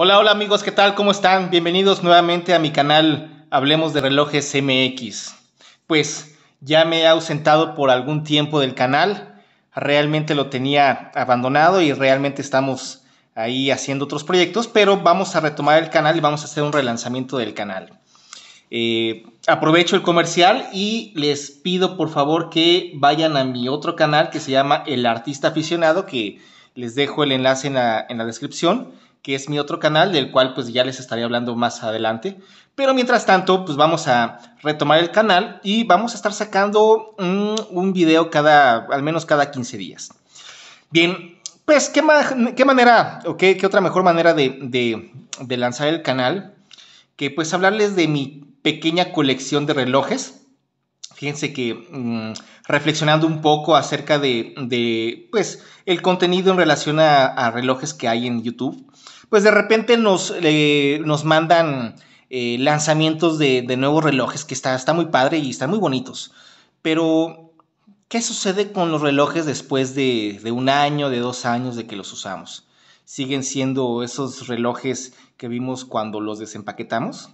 Hola, hola amigos, ¿qué tal? ¿Cómo están? Bienvenidos nuevamente a mi canal Hablemos de Relojes MX. Pues ya me he ausentado por algún tiempo del canal, realmente lo tenía abandonado y realmente estamos ahí haciendo otros proyectos, pero vamos a retomar el canal y vamos a hacer un relanzamiento del canal. Eh, aprovecho el comercial y les pido por favor que vayan a mi otro canal que se llama El Artista Aficionado, que les dejo el enlace en la descripción que es mi otro canal, del cual pues ya les estaré hablando más adelante. Pero mientras tanto, pues vamos a retomar el canal y vamos a estar sacando mm, un, video cada, al menos cada 15 días. Bien, pues qué, qué manera, o qué, otra mejor manera de, lanzar el canal, que pues hablarles de mi pequeña colección de relojes fíjense que mm, reflexionando un poco acerca de, pues el contenido en relación a, relojes que hay en YouTube pues de repente nos, nos mandan eh, lanzamientos de, nuevos relojes, que está, está muy padre y están muy bonitos. Pero, ¿qué sucede con los relojes después de, un año, de dos años de que los usamos? ¿Siguen siendo esos relojes que vimos cuando los desempaquetamos?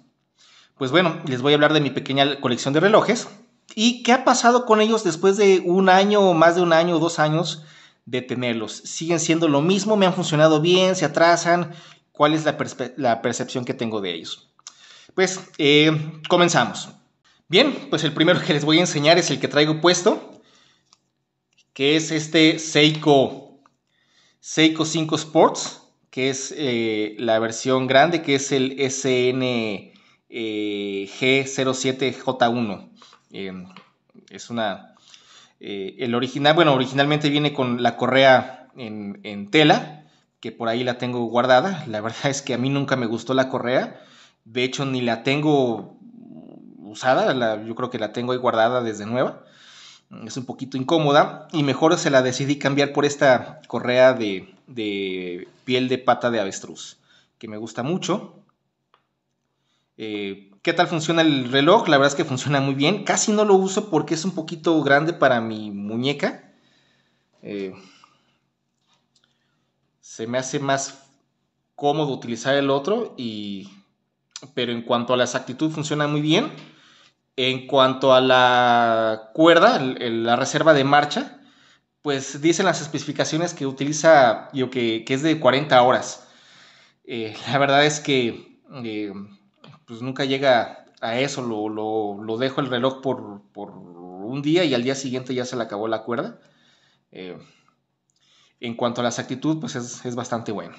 Pues bueno, les voy a hablar de mi pequeña colección de relojes. ¿Y qué ha pasado con ellos después de un año, o más de un año o dos años de tenerlos Siguen siendo lo mismo, me han funcionado bien, se atrasan. ¿Cuál es la, percepción que tengo de ellos? Pues eh, comenzamos. Bien, pues el primero que les voy a enseñar es el que traigo puesto, que es este Seiko, Seiko 5 Sports, que es eh, la versión grande, que es el SN eh, G07J1. es una eh, el original, bueno, originalmente viene con la correa en, tela, que por ahí la tengo guardada. La verdad es que a mí nunca me gustó la correa. De hecho, ni la tengo usada. yo creo que la tengo ahí guardada desde nueva. Es un poquito incómoda. Y mejor se la decidí cambiar por esta correa de, de piel de pata de avestruz, que me gusta mucho. Eh, qué tal funciona el reloj. La verdad es que funciona muy bien. Casi no lo uso porque es un poquito grande para mi muñeca. Eh, se me hace más cómodo utilizar el otro y pero en cuanto a la exactitud funciona muy bien. En cuanto a la cuerda, la reserva de marcha, pues dicen las especificaciones que utiliza, yo que, es de 40 horas. Eh, la verdad es que eh, pues nunca llega a eso, lo, dejo el reloj por, un día y al día siguiente ya se le acabó la cuerda. Eh, en cuanto a la exactitud, pues es, bastante bueno.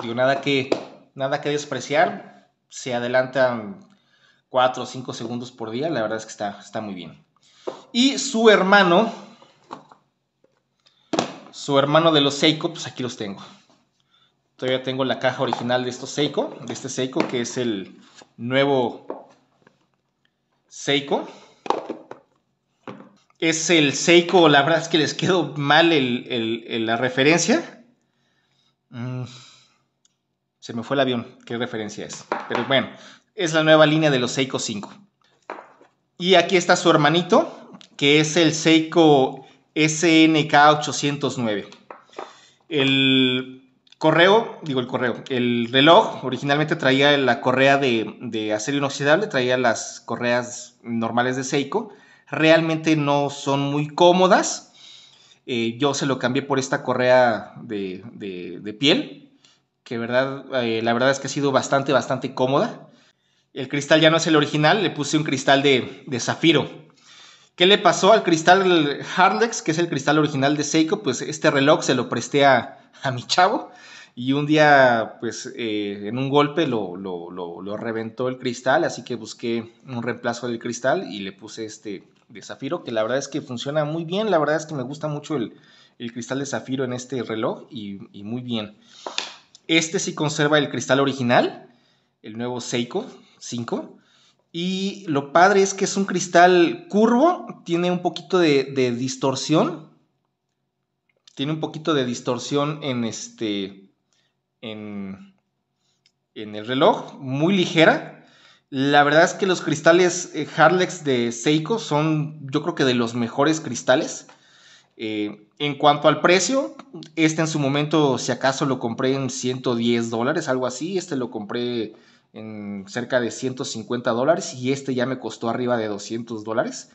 Digo, nada que, nada que despreciar, se adelantan 4 o 5 segundos por día, la verdad es que está, está muy bien. Y su hermano, su hermano de los Seiko, pues aquí los tengo. Todavía tengo la caja original de estos Seiko, de este Seiko que es el nuevo Seiko. Es el Seiko, la verdad es que les quedó mal la referencia. Mm, se me fue el avión, qué referencia es. Pero bueno, es la nueva línea de los Seiko 5. Y aquí está su hermanito, que es el Seiko SNK 809. El correo, digo el correo, el reloj originalmente traía la correa de, acero inoxidable, traía las correas normales de Seiko. Realmente no son muy cómodas. Eh, yo se lo cambié por esta correa de, piel, que verdad, eh, la verdad es que ha sido bastante, bastante cómoda. El cristal ya no es el original, le puse un cristal de zafiro. ¿Qué le pasó al cristal Harlex, que es el cristal original de Seiko? Pues este reloj se lo presté a mi chavo y un día, pues, eh, en un golpe lo, reventó el cristal, así que busqué un reemplazo del cristal y le puse este de zafiro, que la verdad es que funciona muy bien, la verdad es que me gusta mucho el, cristal de zafiro en este reloj y, muy bien. Este sí conserva el cristal original, el nuevo Seiko 5. Y lo padre es que es un cristal curvo, tiene un poquito de distorsión. Tiene un poquito de distorsión en este en, el reloj, muy ligera. La verdad es que los cristales eh, Harlex de Seiko son yo creo que de los mejores cristales. Eh, en cuanto al precio, este en su momento si acaso lo compré en 110 dólares, algo así, este lo compré en cerca de 150 dólares y este ya me costó arriba de 200 dólares.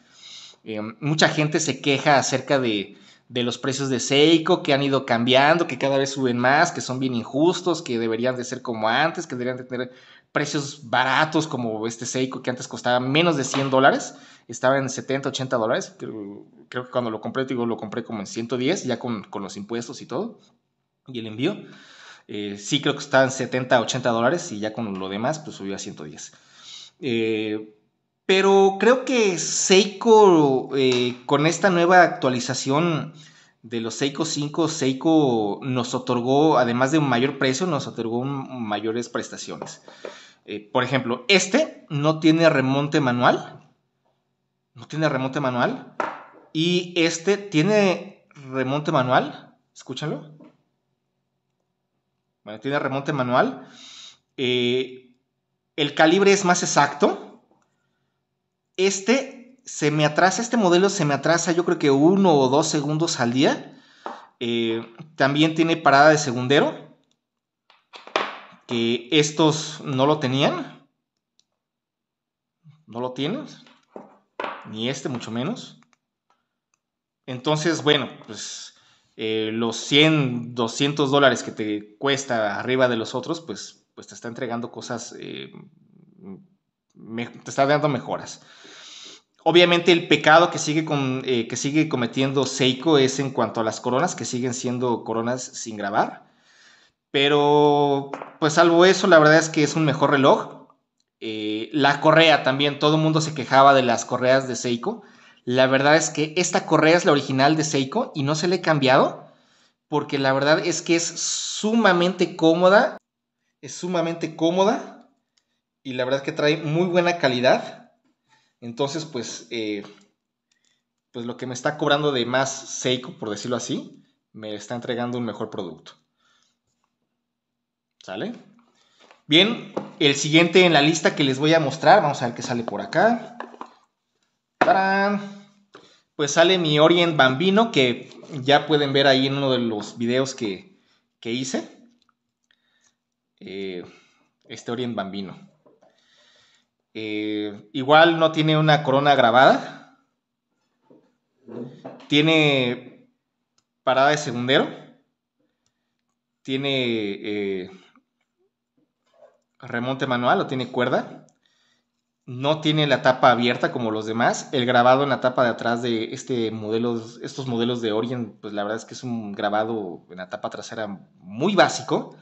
Eh, mucha gente se queja acerca de, los precios de Seiko que han ido cambiando, que cada vez suben más, que son bien injustos, que deberían de ser como antes, que deberían de tener precios baratos como este Seiko que antes costaba menos de 100 dólares, estaba en 70, 80 dólares, creo, que cuando lo compré, digo, lo compré como en 110, ya con, los impuestos y todo, y el envío, eh, sí creo que estaba en 70, 80 dólares y ya con lo demás, pues subió a 110. Eh, pero creo que Seiko, eh, con esta nueva actualización de los Seiko 5, Seiko nos otorgó, además de un mayor precio, nos otorgó mayores prestaciones. Eh, por ejemplo, este no tiene remonte manual. No tiene remonte manual. Y este tiene remonte manual. Escúchalo. Bueno, tiene remonte manual. Eh, el calibre es más exacto este se me atrasa, este modelo se me atrasa yo creo que uno o dos segundos al día. Eh, también tiene parada de segundero, que estos no lo tenían. No lo tienes, ni este mucho menos. Entonces, bueno, pues eh, los 100, 200 dólares que te cuesta arriba de los otros, pues, pues te está entregando cosas, eh, te está dando mejoras. Obviamente el pecado que sigue, con, eh, que sigue cometiendo Seiko es en cuanto a las coronas, que siguen siendo coronas sin grabar. Pero, pues salvo eso, la verdad es que es un mejor reloj. Eh, la correa también, todo el mundo se quejaba de las correas de Seiko. La verdad es que esta correa es la original de Seiko y no se le he cambiado porque la verdad es que es sumamente cómoda. Es sumamente cómoda y la verdad es que trae muy buena calidad. Entonces, pues, eh, pues lo que me está cobrando de más Seiko, por decirlo así, me está entregando un mejor producto. ¿Sale? Bien, el siguiente en la lista que les voy a mostrar, vamos a ver qué sale por acá. Pues sale mi Orient Bambino, que ya pueden ver ahí en uno de los videos que, hice. Eh, este Orient Bambino. Eh, igual no tiene una corona grabada. Tiene parada de segundero. Tiene eh, remonte manual o tiene cuerda. No tiene la tapa abierta como los demás. El grabado en la tapa de atrás de este modelo, estos modelos de Orient, pues la verdad es que es un grabado en la tapa trasera muy básico.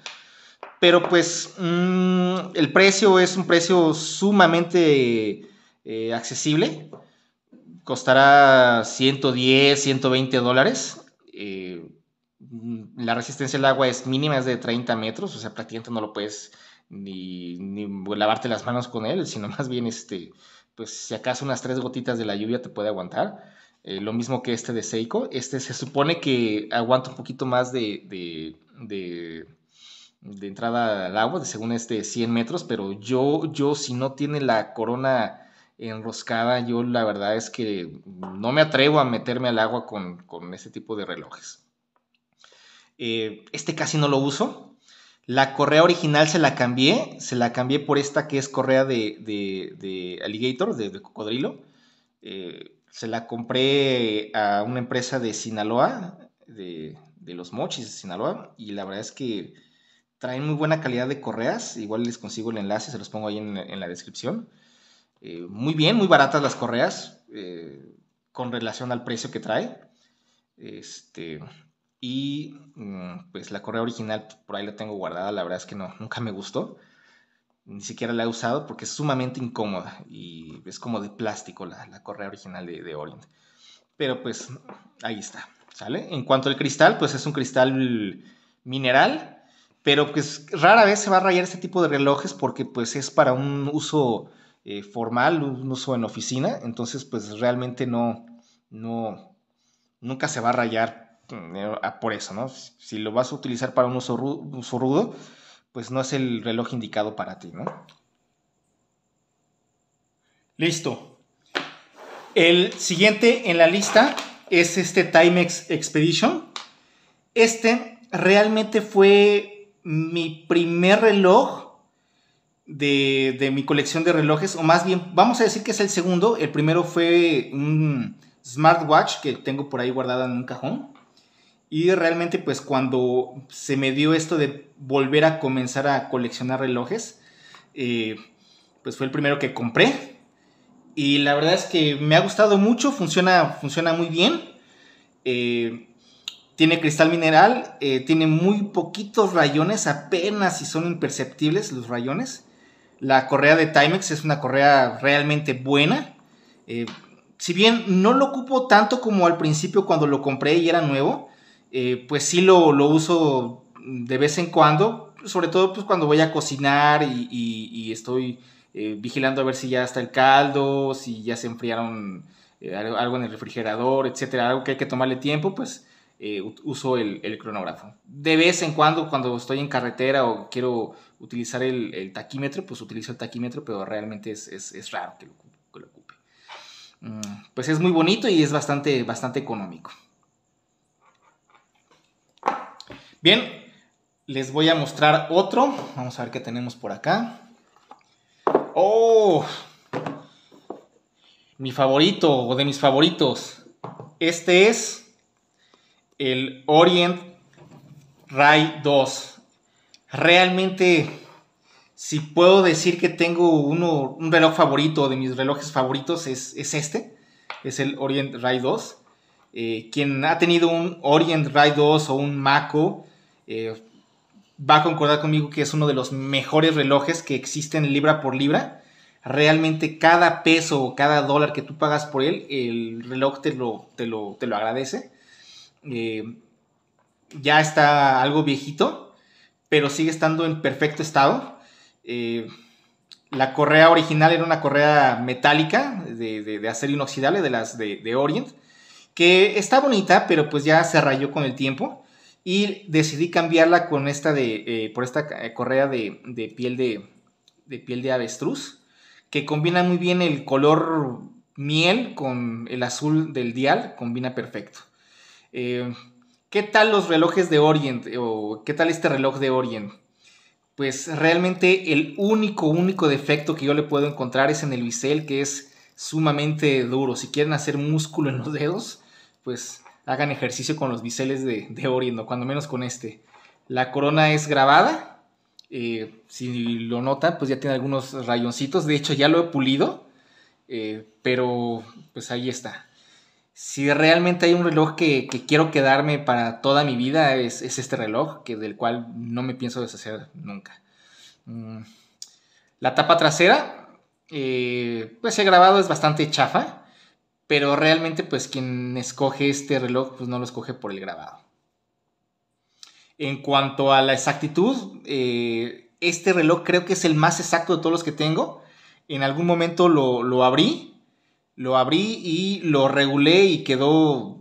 Pero pues mm, el precio es un precio sumamente eh, accesible. Costará 110, 120 dólares. Eh, mm, la resistencia al agua es mínima, es de 30 metros, o sea, prácticamente no lo puedes ni, lavarte las manos con él, sino más bien, este, pues si acaso unas tres gotitas de la lluvia te puede aguantar. Eh, lo mismo que este de Seiko. Este se supone que aguanta un poquito más de de entrada al agua, según este 100 metros, pero yo, yo si no tiene la corona enroscada, yo la verdad es que no me atrevo a meterme al agua con, con este tipo de relojes. Eh, este casi no lo uso. La correa original se la cambié, se la cambié por esta que es correa de, de, alligator, de, cocodrilo. Eh, se la compré a una empresa de Sinaloa, de, los mochis de Sinaloa, y la verdad es que traen muy buena calidad de correas, igual les consigo el enlace, se los pongo ahí en, la descripción. Eh, muy bien, muy baratas las correas eh, con relación al precio que trae. Este, y mm, pues la correa original por ahí la tengo guardada, la verdad es que no, nunca me gustó. Ni siquiera la he usado porque es sumamente incómoda y es como de plástico la, la correa original de, de Pero pues ahí está, ¿sale? En cuanto al cristal, pues es un cristal mineral pero pues rara vez se va a rayar este tipo de relojes porque pues es para un uso eh, formal, un uso en oficina, entonces pues realmente no, no, nunca se va a rayar eh, por eso, ¿no? Si lo vas a utilizar para un uso, rudo, uso rudo pues no es el reloj indicado para ti, ¿no? Listo. El siguiente en la lista es este Timex Expedition. Este realmente fue mi primer reloj de, mi colección de relojes, o más bien, vamos a decir que es el segundo. El primero fue un smartwatch que tengo por ahí guardado en un cajón. Y realmente, pues cuando se me dio esto de volver a comenzar a coleccionar relojes, eh, pues fue el primero que compré. Y la verdad es que me ha gustado mucho, funciona, funciona muy bien. Eh, tiene cristal mineral, eh, tiene muy poquitos rayones, apenas si son imperceptibles los rayones. La correa de Timex es una correa realmente buena. Eh, si bien no lo ocupo tanto como al principio cuando lo compré y era nuevo, eh, pues sí lo, uso de vez en cuando, sobre todo pues cuando voy a cocinar y, y estoy vigilando a ver si ya está el caldo, si ya se enfriaron algo en el refrigerador, etcétera, algo que hay que tomarle tiempo, pues eh, uso el, cronógrafo. De vez en cuando, cuando estoy en carretera o quiero utilizar el, taquímetro, pues utilizo el taquímetro, pero realmente es, raro que lo, ocupe. Mm, pues es muy bonito y es bastante, bastante económico. Bien, les voy a mostrar otro. Vamos a ver qué tenemos por acá. ¡Oh! Mi favorito o de mis favoritos. Este es el Orient Rai 2. Realmente, si puedo decir que tengo uno, un reloj favorito de mis relojes favoritos, es, este, es el Orient Rai 2. Eh, quien ha tenido un Orient Rai 2 o un Mako, eh, va a concordar conmigo que es uno de los mejores relojes que existen libra por libra. Realmente cada peso o cada dólar que tú pagas por él, el reloj te lo, te te lo agradece. Eh, ya está algo viejito, pero sigue estando en perfecto estado. Eh, la correa original era una correa metálica de, acero inoxidable de las de, Orient, que está bonita, pero pues ya se rayó con el tiempo. Y decidí cambiarla con esta de, eh, por esta correa de, piel de, piel de avestruz, que combina muy bien el color miel con el azul del dial, combina perfecto. Em, ¿Qué tal los relojes de Orient? ¿O qué tal este reloj de Orient? Pues realmente el único, único defecto que yo le puedo encontrar es en el bisel, que es sumamente duro. Si quieren hacer músculo en los dedos, pues hagan ejercicio con los biseles de, de Orient, o cuando menos con este. La corona es grabada. Eh, si lo notan, pues ya tiene algunos rayoncitos. De hecho, ya lo he pulido. Eh, pero pues ahí está si realmente hay un reloj que, quiero quedarme para toda mi vida, es, este reloj, que, del cual no me pienso deshacer nunca. Mm, la tapa trasera, eh, pues el grabado, es bastante chafa, pero realmente pues quien escoge este reloj, pues no lo escoge por el grabado. En cuanto a la exactitud, eh, este reloj creo que es el más exacto de todos los que tengo. En algún momento lo, lo abrí lo abrí y lo regulé y quedó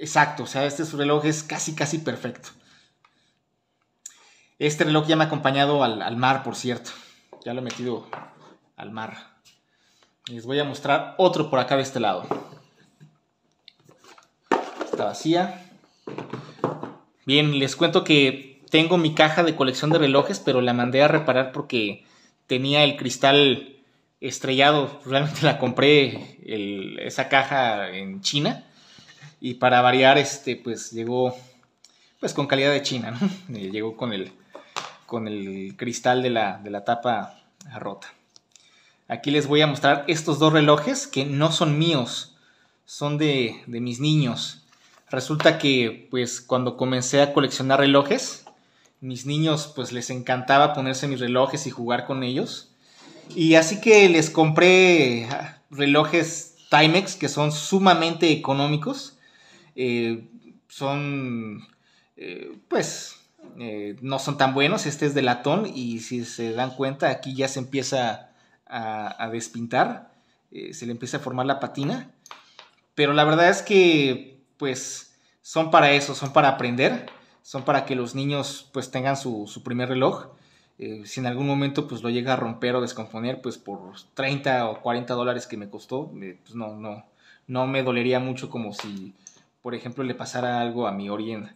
exacto. O sea, este reloj es casi, casi perfecto. Este reloj ya me ha acompañado al, mar, por cierto. Ya lo he metido al mar. Les voy a mostrar otro por acá de este lado. Está vacía. Bien, les cuento que tengo mi caja de colección de relojes, pero la mandé a reparar porque tenía el cristal estrellado. Pues, realmente la compré esa caja en China. Y para variar, este, pues llegó pues con calidad de China, eh, Llegó con el, con el cristal de la, de la tapa rota. Aquí les voy a mostrar estos dos relojes que no son míos, son de, de mis niños. Resulta que pues cuando comencé a coleccionar relojes, mis niños pues les encantaba ponerse mis relojes y jugar con ellos. Y así que les compré ah, relojes Timex que son sumamente económicos. Eh, son, eh, pues, eh, no son tan buenos. Este es de latón y si se dan cuenta aquí ya se empieza a, despintar. se le empieza a formar la patina. Pero la verdad es que, pues, son para eso, son para aprender. Son para que los niños, pues, tengan su, su primer reloj. Eh, si en algún momento pues lo llega a romper o descomponer, pues por 30 o 40 dólares que me costó, eh, pues no, no, no me dolería mucho como si, por ejemplo, le pasara algo a mi Orient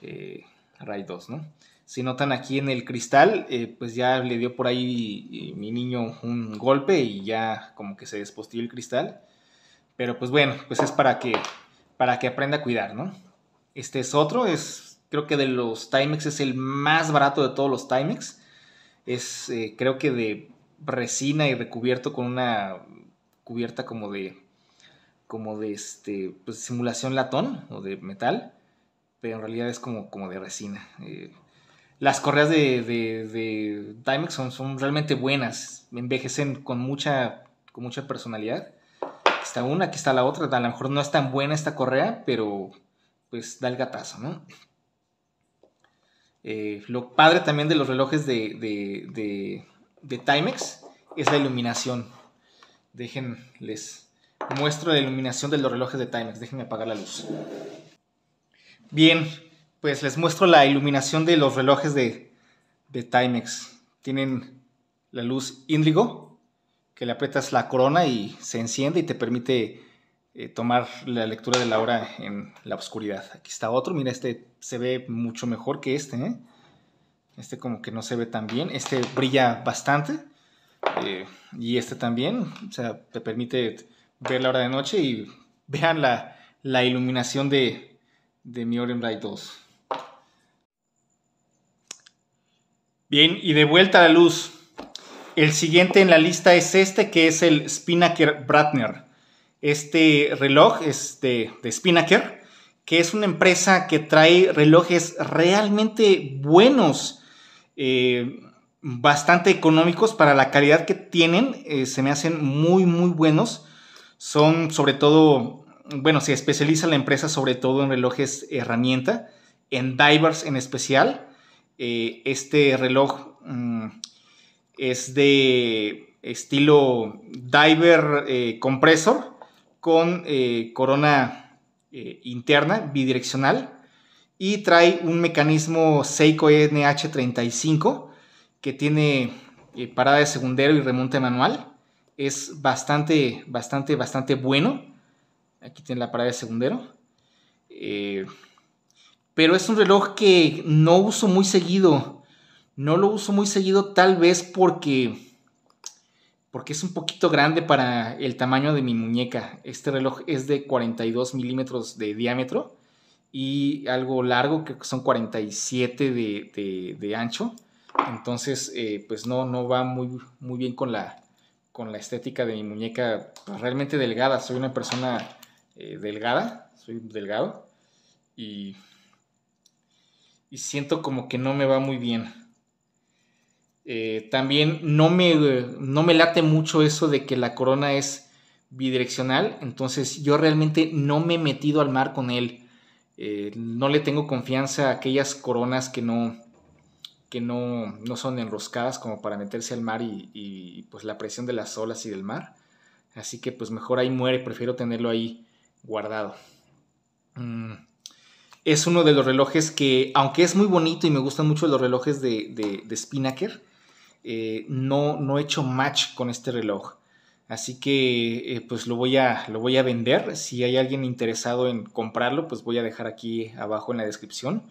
eh, Ray 2, ¿no? Si notan aquí en el cristal, pues ya le dio por ahí mi niño un golpe y ya como que se despostilló el cristal. Pero pues bueno, pues es para que, para que aprenda a cuidar, ¿no? Este es otro, es creo que de los Timex es el más barato de todos los Timex es eh, creo que de resina y recubierto con una cubierta como de como de este pues, simulación latón o de metal pero en realidad es como, como de resina eh, las correas de, de, son, son, realmente buenas envejecen con mucha con mucha personalidad aquí está una aquí está la otra a lo mejor no es tan buena esta correa pero pues da el gatazo no eh, lo padre también de los relojes de, Timex es la iluminación. les muestro la iluminación de los relojes de Timex. Déjenme apagar la luz. Bien, pues les muestro la iluminación de los relojes de, Timex. Tienen la luz índigo, que le aprietas la corona y se enciende y te permite eh, tomar la lectura de la hora en la oscuridad. Aquí está otro, mira este se ve mucho mejor que este. ¿eh? Este como que no se ve tan bien. Este brilla bastante. Eh, y este también. O sea, te permite ver la hora de noche y vean la, la iluminación de, de mi Oren Bright 2. Bien, y de vuelta a la luz. El siguiente en la lista es este, que es el Spinnaker Bratner. Este reloj es de, de Spinnaker que es una empresa que trae relojes realmente buenos, eh, bastante económicos para la calidad que tienen, eh, se me hacen muy, muy buenos. Son sobre todo, bueno, se especializa la empresa sobre todo en relojes herramienta, en divers en especial. Eh, este reloj mm, es de estilo diver compresor con corona eh, interna, bidireccional, y trae un mecanismo Seiko NH35 que tiene eh, parada de segundero y remonte manual. Es bastante, bastante, bastante bueno. Aquí tiene la parada de segundero. Eh, pero es un reloj que no uso muy seguido. No lo uso muy seguido tal vez porque porque es un poquito grande para el tamaño de mi muñeca. Este reloj es de 42 milímetros de diámetro y algo largo, que son 47 de, ancho. Entonces, eh, pues no, no va muy, muy bien con la, con la estética de mi muñeca, pues, realmente delgada. Soy una persona eh, delgada, soy delgado y, y siento como que no me va muy bien. Eh, también no me, late mucho eso de que la corona es bidireccional, entonces yo realmente no me he metido al mar con él. Eh, no le tengo confianza a aquellas coronas que no, que no, son enroscadas como para meterse al mar y, pues la presión de las olas y del mar. Así que pues mejor ahí muere, prefiero tenerlo ahí guardado. Mm, es uno de los relojes que, aunque es muy bonito y me gustan mucho los relojes de Spinnaker, eh, no, no he hecho match con este reloj. Así que eh, pues lo voy, a, lo voy a vender. Si hay alguien interesado en comprarlo, pues voy a dejar aquí abajo en la descripción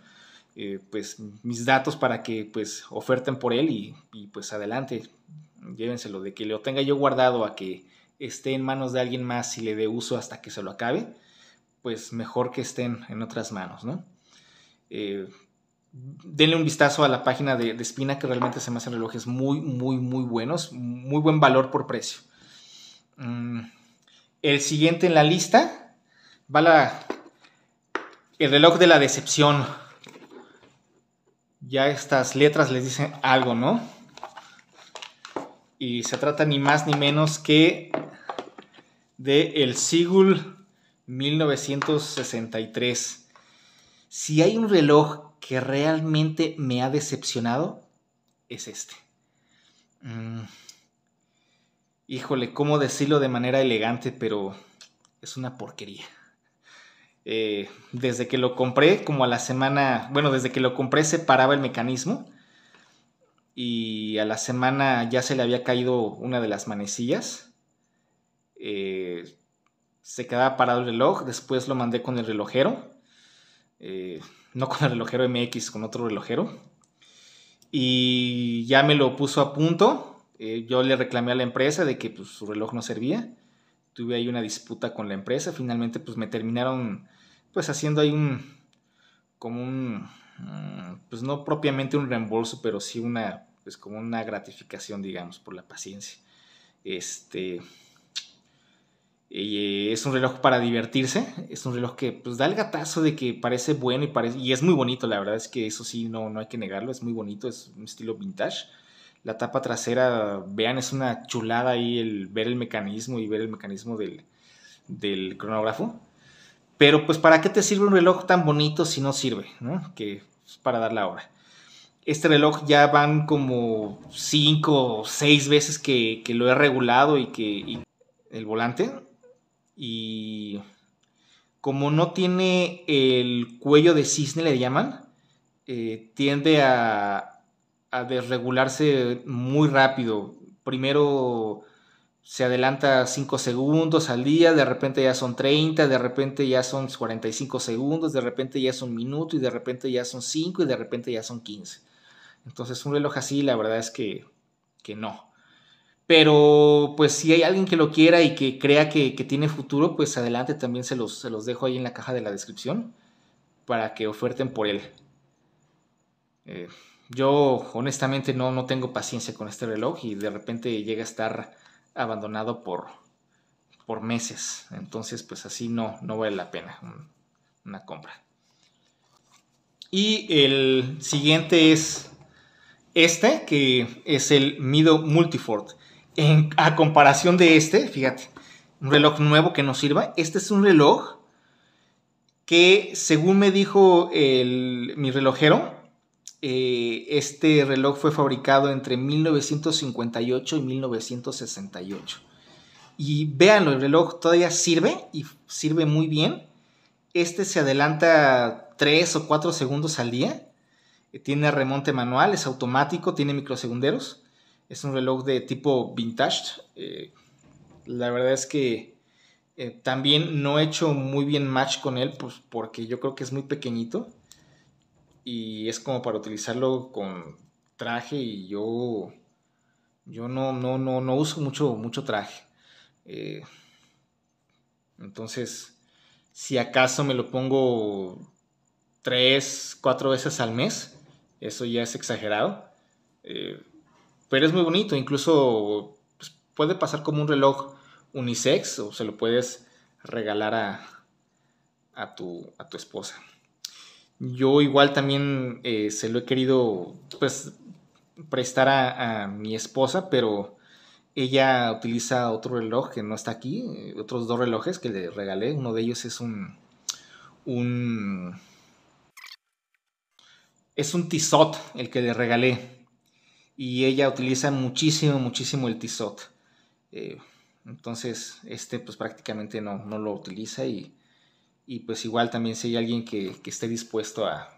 eh, pues mis datos para que pues oferten por él y, pues adelante, llévenselo. De que lo tenga yo guardado a que esté en manos de alguien más y le dé uso hasta que se lo acabe, pues mejor que estén en otras manos, ¿no? denle un vistazo a la página de, Espina, que realmente se me hacen relojes muy, muy, muy buenos, muy buen valor por precio. Mm, el siguiente en la lista va la, el reloj de la decepción. Ya estas letras les dicen algo, ¿no? Y se trata ni más ni menos que de el Sigul 1963. Si hay un reloj que realmente me ha decepcionado es este. Mm. Híjole, ¿cómo decirlo de manera elegante? Pero es una porquería. Eh, desde que lo compré, como a la semana, bueno, desde que lo compré se paraba el mecanismo y a la semana ya se le había caído una de las manecillas. Eh, se quedaba parado el reloj, después lo mandé con el relojero. Eh, no con el relojero MX, con otro relojero. Y ya me lo puso a punto. Eh, yo le reclamé a la empresa de que pues, su reloj no servía. Tuve ahí una disputa con la empresa. Finalmente pues me terminaron pues haciendo ahí un, como un, mm, pues no propiamente un reembolso, pero sí una, pues como una gratificación, digamos, por la paciencia. Este, eh, es un reloj para divertirse, es un reloj que pues, da el gatazo de que parece bueno y, parece, y es muy bonito, la verdad es que eso sí, no, no hay que negarlo, es muy bonito, es un estilo vintage. La tapa trasera, vean, es una chulada ahí el ver el mecanismo y ver el mecanismo del, cronógrafo. Pero pues para qué te sirve un reloj tan bonito si no sirve, Que es para dar la hora. Este reloj ya van como 5 o 6 veces que, lo he regulado y que el volante y como no tiene el cuello de cisne, le llaman, eh, tiende a, a, desregularse muy rápido. Primero se adelanta 5 segundos al día, de repente ya son 30, de repente ya son 45 segundos, de repente ya son un minuto y de repente ya son 5 y de repente ya son 15. Entonces un reloj así la verdad es que no. Pero pues si hay alguien que lo quiera y que crea que, tiene futuro, pues adelante también se los, dejo ahí en la caja de la descripción para que oferten por él. Eh, yo honestamente no, no tengo paciencia con este reloj y de repente llega a estar abandonado por, por meses. Entonces pues así no, no vale la pena una compra. Y el siguiente es este, que es el Mido Multifort a comparación de este, fíjate, un reloj nuevo que nos sirva. Este es un reloj que, según me dijo mi relojero, eh, este reloj fue fabricado entre 1958 y 1968. Y véanlo, el reloj todavía sirve y sirve muy bien. Este se adelanta 3 o 4 segundos al día. Eh, tiene remonte manual, es automático, tiene microsegunderos. Es un reloj de tipo vintage. Eh, la verdad es que eh, también no he hecho muy bien match con él, pues porque yo creo que es muy pequeñito. Y es como para utilizarlo con traje y yo, yo no, no, no, no uso mucho, mucho traje. Eh, entonces, si acaso me lo pongo tres, cuatro veces al mes, eso ya es exagerado. Eh, pero es muy bonito, incluso pues, puede pasar como un reloj unisex o se lo puedes regalar a, a, tu, esposa. Yo igual también eh, se lo he querido pues prestar a, mi esposa, pero ella utiliza otro reloj que no está aquí, otros dos relojes que le regalé. Uno de ellos es un. un es un Tissot el que le regalé y ella utiliza muchísimo, muchísimo el tizot. Eh, entonces, este pues prácticamente no, lo utiliza y, y, pues igual también si hay alguien que, esté dispuesto a,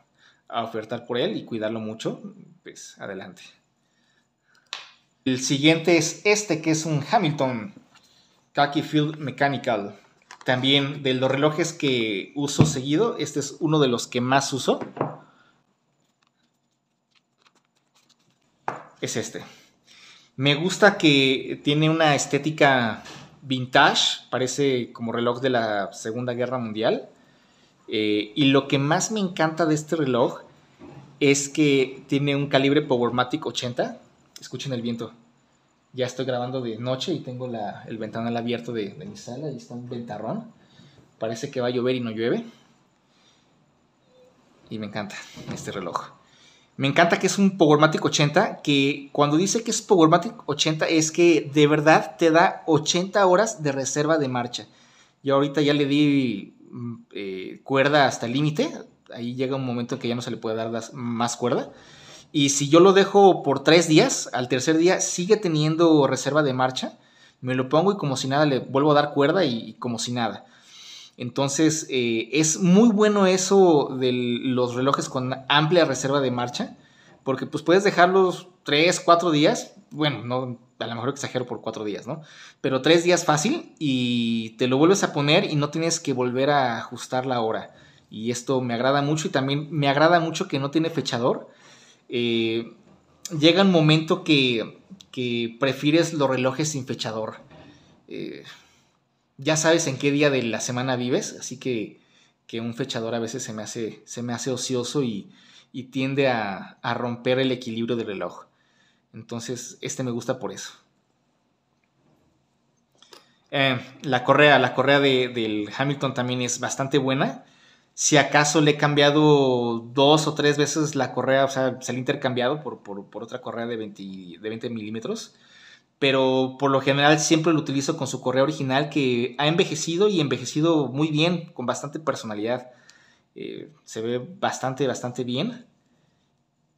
a, ofertar por él y cuidarlo mucho, pues adelante. El siguiente es este que es un Hamilton Khaki Field Mechanical. También de los relojes que uso seguido, este es uno de los que más uso. es este. Me gusta que tiene una estética vintage, parece como reloj de la Segunda Guerra Mundial. Eh, y lo que más me encanta de este reloj es que tiene un calibre Powermatic 80. Escuchen el viento. Ya estoy grabando de noche y tengo el ventanal abierto de, de mi sala y está un ventarrón. Parece que va a llover y no llueve. Y me encanta este reloj. Me encanta que es un Powermatic 80, que cuando dice que es Powermatic 80 es que de verdad te da 80 horas de reserva de marcha. Yo ahorita ya le di mm, eh, cuerda hasta el límite, ahí llega un momento en que ya no se le puede dar más cuerda. Y si yo lo dejo por tres días, al tercer día sigue teniendo reserva de marcha, me lo pongo y como si nada le vuelvo a dar cuerda y como si nada. Entonces, eh, es muy bueno eso de los relojes con amplia reserva de marcha, porque pues puedes dejarlos 3, 4 días, bueno, no, a lo mejor exagero por 4 días, ¿no? Pero 3 días fácil y te lo vuelves a poner y no tienes que volver a ajustar la hora. Y esto me agrada mucho y también me agrada mucho que no tiene fechador. Eh, llega un momento que, prefieres los relojes sin fechador. Eh, ya sabes en qué día de la semana vives, así que, que un fechador a veces se me hace, se me hace ocioso y, tiende a, a, romper el equilibrio del reloj. Entonces, este me gusta por eso. Eh, la correa, la correa del Hamilton también es bastante buena. Si acaso le he cambiado dos o tres veces la correa, o sea, se le ha intercambiado por, otra correa de de 20 milímetros pero por lo general siempre lo utilizo con su correo original que ha envejecido y envejecido muy bien, con bastante personalidad. Eh, se ve bastante, bastante bien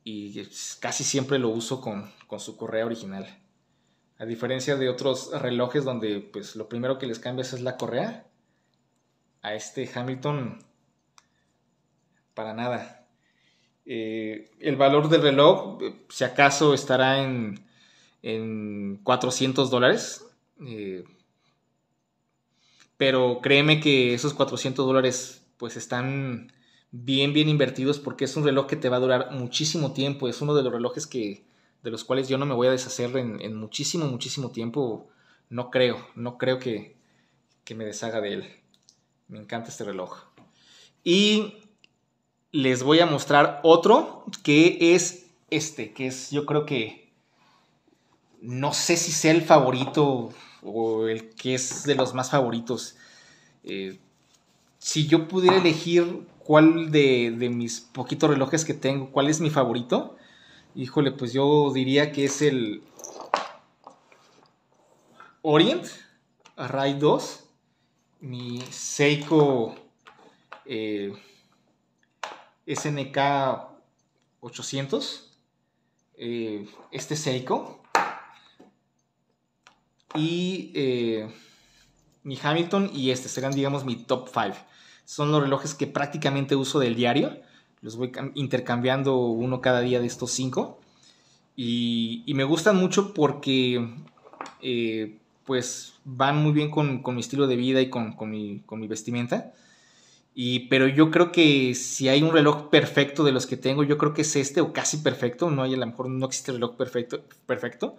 y casi siempre lo uso con, su correa original. A diferencia de otros relojes donde pues lo primero que les cambias es la correa, a este Hamilton para nada. Eh, el valor del reloj, eh, si acaso estará en en 400 dólares. Eh, pero créeme que esos 400 dólares pues están bien, bien invertidos porque es un reloj que te va a durar muchísimo tiempo. Es uno de los relojes que, de los cuales yo no me voy a deshacer en, en muchísimo, muchísimo tiempo. No creo, no creo que, que me deshaga de él. Me encanta este reloj. Y les voy a mostrar otro que es este, que es yo creo que no sé si sea el favorito o el que es de los más favoritos. Eh, si yo pudiera elegir cuál de, mis poquitos relojes que tengo, cuál es mi favorito, híjole, pues yo diría que es el Orient Array 2, mi Seiko eh, SNK 800, eh, este Seiko y eh, mi Hamilton y este serán, digamos, mi top 5. Son los relojes que prácticamente uso del diario. Los voy intercambiando uno cada día de estos cinco. Y, me gustan mucho porque eh, pues van muy bien con, mi estilo de vida y con, mi, vestimenta. Y, pero yo creo que si hay un reloj perfecto de los que tengo, yo creo que es este o casi perfecto. No hay, a lo mejor no existe reloj perfecto, perfecto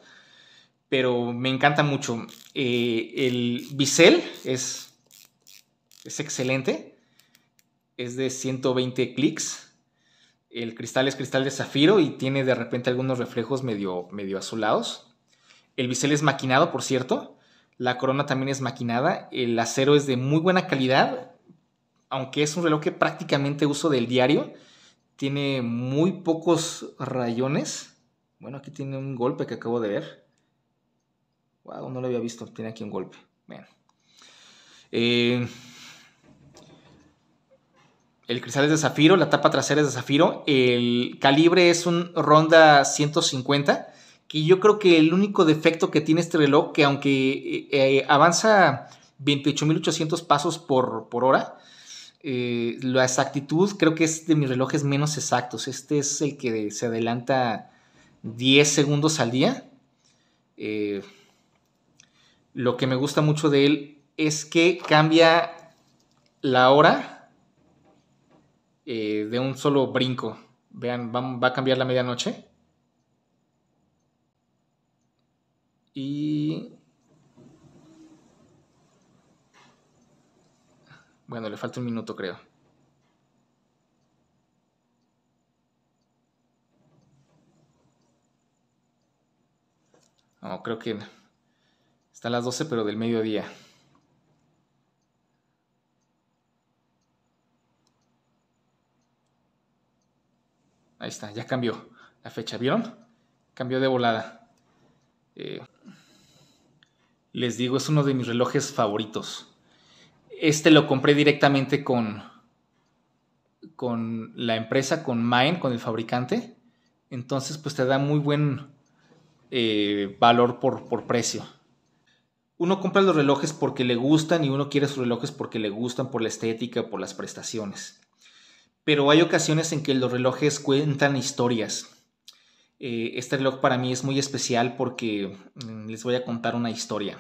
pero me encanta mucho. Eh, el bisel es, es excelente, es de 120 clics. El cristal es cristal de zafiro y tiene de repente algunos reflejos medio, medio azulados. El bisel es maquinado, por cierto. La corona también es maquinada. El acero es de muy buena calidad, aunque es un reloj que prácticamente uso del diario. Tiene muy pocos rayones. Bueno, aquí tiene un golpe que acabo de ver. Wow, no lo había visto. Tiene aquí un golpe. Bueno. Eh, el cristal es de zafiro, la tapa trasera es de zafiro. El calibre es un Ronda 150. Que yo creo que el único defecto que tiene este reloj, que aunque eh, eh, avanza 28.800 pasos por, hora, la exactitud creo que es de mis relojes menos exactos. Este es el que se adelanta 10 segundos al día. Eh, lo que me gusta mucho de él es que cambia la hora eh, de un solo brinco. Vean, va, va a cambiar la medianoche. Y... Bueno, le falta un minuto creo. No, creo que están las 12, pero del mediodía. Ahí está, ya cambió la fecha, ¿vieron? Cambió de volada. Eh, les digo, es uno de mis relojes favoritos. Este lo compré directamente con, con la empresa, con Maen, con el fabricante. Entonces, pues te da muy buen eh, valor por precio uno compra los relojes porque le gustan y uno quiere sus relojes porque le gustan por la estética, por las prestaciones. Pero hay ocasiones en que los relojes cuentan historias. Eh, este reloj para mí es muy especial porque mm, les voy a contar una historia.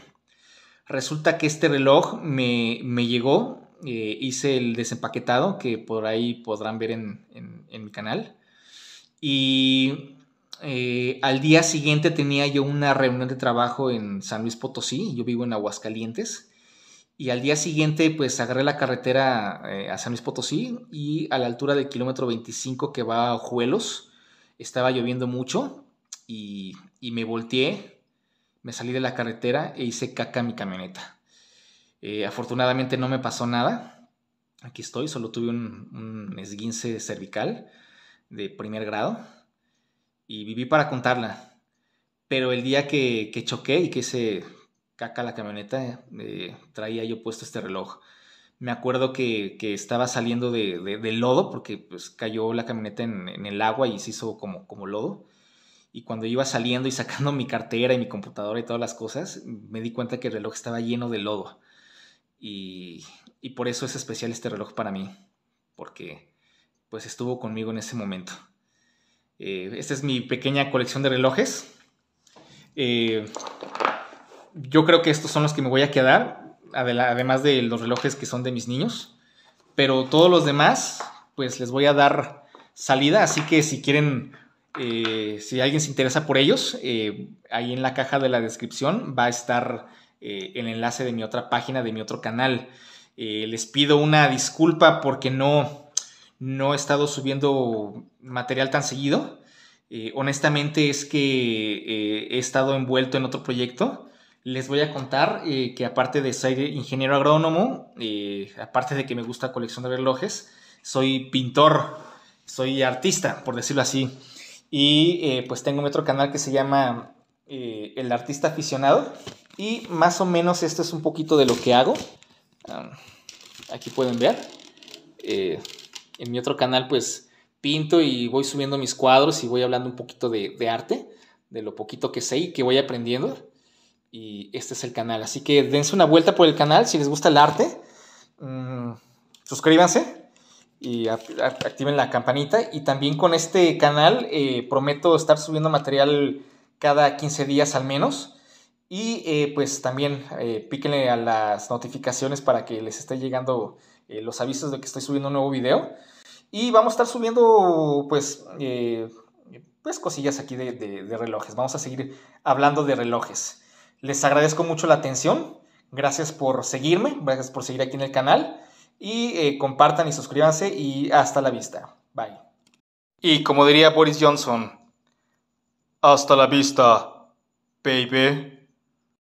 Resulta que este reloj me, llegó, eh, hice el desempaquetado que por ahí podrán ver en, en, en mi canal. Y eh, al día siguiente tenía yo una reunión de trabajo en San Luis Potosí, yo vivo en Aguascalientes, y al día siguiente pues agarré la carretera eh, a San Luis Potosí y a la altura del kilómetro 25 que va a Ojuelos, estaba lloviendo mucho y, me volteé, me salí de la carretera e hice caca en mi camioneta. Eh, afortunadamente no me pasó nada, aquí estoy, solo tuve un esguince cervical de primer grado y viví para contarla. Pero el día que, que choqué y que se caca la camioneta, eh, traía yo puesto este reloj. Me acuerdo que, que estaba saliendo de, de, de, lodo porque pues, cayó la camioneta en, el agua y se hizo como, como lodo. Y cuando iba saliendo y sacando mi cartera y mi computadora y todas las cosas, me di cuenta que el reloj estaba lleno de lodo. Y, y por eso es especial este reloj para mí, porque pues estuvo conmigo en ese momento. Eh, esta es mi pequeña colección de relojes. Eh, yo creo que estos son los que me voy a quedar, además de los relojes que son de mis niños. Pero todos los demás, pues les voy a dar salida. Así que si quieren, eh, si alguien se interesa por ellos, ahí en la caja de la descripción va a estar el enlace de mi otra página, de mi otro canal. les pido una disculpa porque no, no he estado subiendo material tan seguido. Eh, honestamente es que eh, he estado envuelto en otro proyecto. Les voy a contar eh, que aparte de ser ingeniero agrónomo, aparte de que me gusta coleccionar relojes, soy pintor, soy artista, por decirlo así. Y pues tengo mi otro canal que se llama El Artista Aficionado. Y más o menos esto es un poquito de lo que hago. Ah, aquí pueden ver en mi otro canal pues pinto y voy subiendo mis cuadros y voy hablando un poquito de, arte, de lo poquito que sé y que voy aprendiendo. Y este es el canal. Así que dense una vuelta por el canal si les gusta el arte. Mm, suscríbanse y activen la campanita. Y también con este canal eh, prometo estar subiendo material cada 15 días al menos. Y eh, pues también eh, píquenle a las notificaciones para que les esté llegando eh, los avisos de que estoy subiendo un nuevo video. Y vamos a estar subiendo, pues, eh, pues cosillas aquí de, relojes. Vamos a seguir hablando de relojes. Les agradezco mucho la atención. Gracias por seguirme. Gracias por seguir aquí en el canal. Y eh, compartan y suscríbanse. Y hasta la vista. Bye. Y como diría Boris Johnson, hasta la vista, baby.